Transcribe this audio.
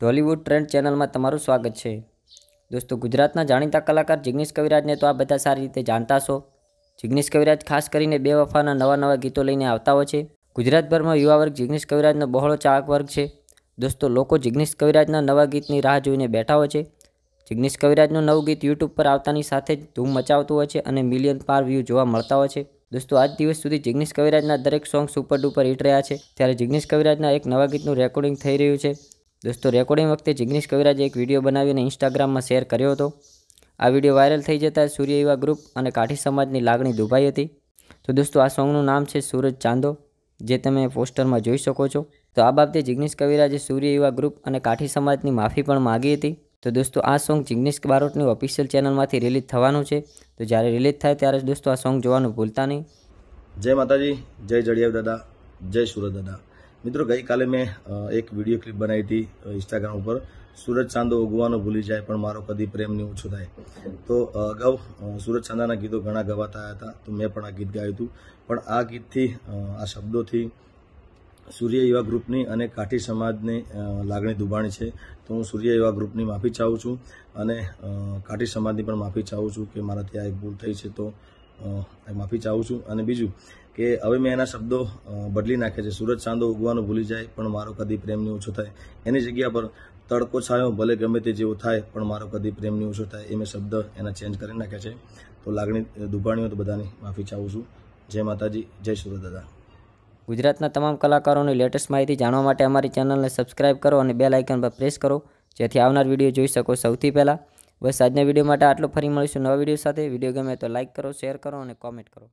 ટોલિવૂડ trend ચેનલમાં તમારું સ્વાગત છે દોસ્તો ગુજરાતના જાણીતા કલાકાર જિગ્નેશ કવિરાજને તો આ બધા સારી રીતે જાણતા છો જિગ્નેશ કવિરાજ ખાસ કરીને બે વફાના નવા નવા ગીતો લઈને આવતા હોય છે ગુજરાતભરમાં યુવા વર્ગ જિગ્નેશ કવિરાજનો બહોળો ચાહક વર્ગ છે દોસ્તો લોકો જિગ્નેશ કવિરાજના નવા ગીતની રાહ જોઈને બેઠા હોય છે જિગ્નેશ કવિરાજનું નવું ગીત યુટ્યુબ પર આવતાની સાથે જ ધૂમ મચાવતું હોય છે અને મિલિયન પાર વ્યૂ જોવા મળતા હોય છે દોસ્તો આજ દિવસ સુધી જિગ્નેશ કવિરાજના દરેક સોંગ સુપર ડુપર હિટ રહ્યા છે ત્યારે જિગ્નેશ કવિરાજના એક નવા ગીતનું રેકોર્ડિંગ થઈ રહ્યું છે દોસ્તો રેકોર્ડિંગ વખતે જિગ્નેશ કવિરાજે એક વિડીયો બનાવીને ઇન્સ્ટાગ્રામમાં શેર કર્યો હતો આ વિડીયો વાયરલ થઈ જતાં સૂર્ય યુવા ગ્રુપ અને કાઠી સમાજની લાગણી દુભાઈ હતી તો દોસ્તો આ સોંગનું નામ છે સૂરજ ચાંદો જે તમે પોસ્ટરમાં જોઈ શકો છો તો આ બાબતે જિગ્નેશ કવિરાજે સૂર્ય યુવા ગ્રુપ અને કાઠી સમાજની માફી પણ માગી હતી તો દોસ્તો આ સોંગ જિગ્નેશ બારોટની ઓફિશિયલ ચેનલમાંથી રિલીઝ થવાનું છે તો જ્યારે રિલીઝ થાય ત્યારે જ દોસ્તો આ સોંગ જોવાનું ભૂલતા નહીં જય માતાજી જય જડિયાવ દાદા જય સુરત દાદા મિત્રો ગઈકાલે મેં એક વિડીયો ક્લિપ બનાવી હતી ઇન્સ્ટાગ્રામ ઉપર સૂરજ ચાંદો ઉગવાનો ભૂલી જાય પણ મારો કદી પ્રેમ નહીં ઓછો થાય તો અગાઉ સૂરજ ચાંદાના ગીતો ઘણા ગવાતા હતા તો મેં પણ આ ગીત ગાયું હતું પણ આ ગીતથી આ શબ્દોથી સૂર્ય યુવા ગ્રુપની અને કાઠી સમાજની લાગણી દુબાણી છે તો હું સૂર્ય યુવા ગ્રુપની માફી ચાહું છું અને કાઠી સમાજની પણ માફી ચાહું છું કે મારાથી આ એક ભૂલ થઈ છે તો માફી ચાહું છું અને બીજું કે હવે મેં એના શબ્દો બદલી નાખ્યા છે સૂરજ સાંદો ઉગવાનું ભૂલી જાય પણ મારો કદી પ્રેમની નહીં ઓછો થાય એની જગ્યા પર તડકો છાયો ભલે ગમે તે જેવો થાય પણ મારો કદી પ્રેમની નહીં ઓછો થાય એ મેં શબ્દ એના ચેન્જ કરી નાખ્યા છે તો લાગણી દુભાણીઓ તો બધાની માફી ચાહું છું જય માતાજી જય સૂરજ દાદા ગુજરાતના તમામ કલાકારોની લેટેસ્ટ માહિતી જાણવા માટે અમારી ચેનલને સબસ્ક્રાઇબ કરો અને બે આઇકન પર પ્રેસ કરો જેથી આવનાર વિડીયો જોઈ શકો સૌથી પહેલાં બસ આજના વિડીયો માટે આટલો ફરી મળીશું નવા વિડીયો સાથે વિડીયો ગમે તો લાઇક કરો શેર કરો અને કોમેન્ટ કરો